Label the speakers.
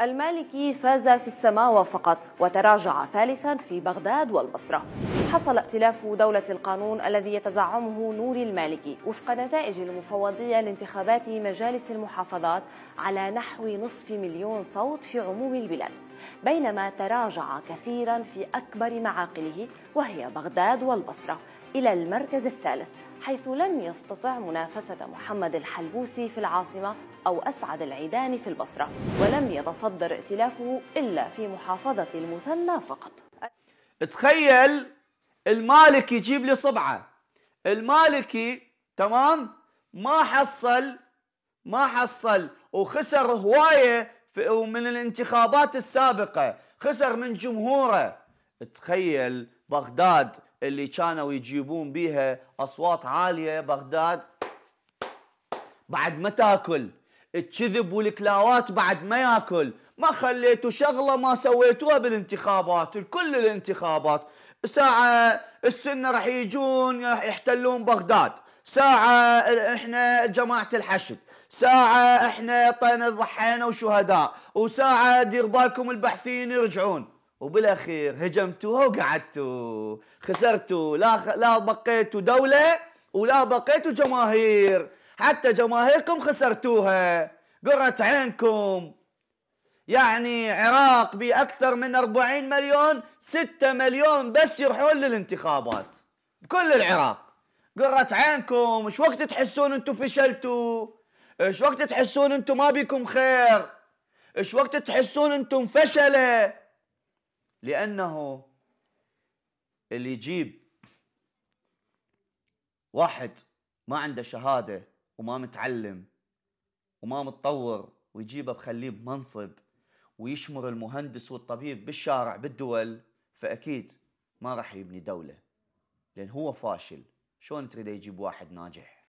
Speaker 1: المالكي فاز في السماوة فقط وتراجع ثالثا في بغداد والبصرة حصل ائتلاف دولة القانون الذي يتزعمه نور المالكي وفق نتائج المفوضية لانتخابات مجالس المحافظات على نحو نصف مليون صوت في عموم البلاد بينما تراجع كثيرا في أكبر معاقله وهي بغداد والبصرة إلى المركز الثالث حيث لم يستطع منافسة محمد الحلبوسي في العاصمة أو أسعد العيداني في البصرة ولم يتصدر ائتلافه إلا في محافظة المثنى فقط
Speaker 2: تخيل المالكي يجيب لي صبعة المالكي تمام ما حصل ما حصل وخسر هواية من الانتخابات السابقة خسر من جمهوره تخيل بغداد اللي كانوا يجيبون بيها اصوات عاليه بغداد بعد ما تاكل الكذب والكلاوات بعد ما ياكل ما خليتوا شغله ما سويتوها بالانتخابات كل الانتخابات ساعه السنه راح يجون يحتلون بغداد ساعه احنا جماعه الحشد ساعه احنا ضحينا وشهداء وساعه دير بالكم البحثيين يرجعون وبالاخير هجمتوها وقعدتوا خسرتوا لا لا بقيتوا دوله ولا بقيتوا جماهير حتى جماهيركم خسرتوها قرت عينكم يعني عراق بأكثر من 40 مليون 6 مليون بس يروحون للانتخابات بكل العراق قرت عينكم ايش وقت تحسون انتم فشلتوا ايش وقت تحسون انتم ما بيكم خير ايش وقت تحسون انتم فشله لأنه اللي يجيب واحد ما عنده شهادة وما متعلم وما متطور ويجيبه بخليه بمنصب ويشمر المهندس والطبيب بالشارع بالدول فأكيد ما راح يبني دولة لأن هو فاشل شلون تريد يجيب واحد ناجح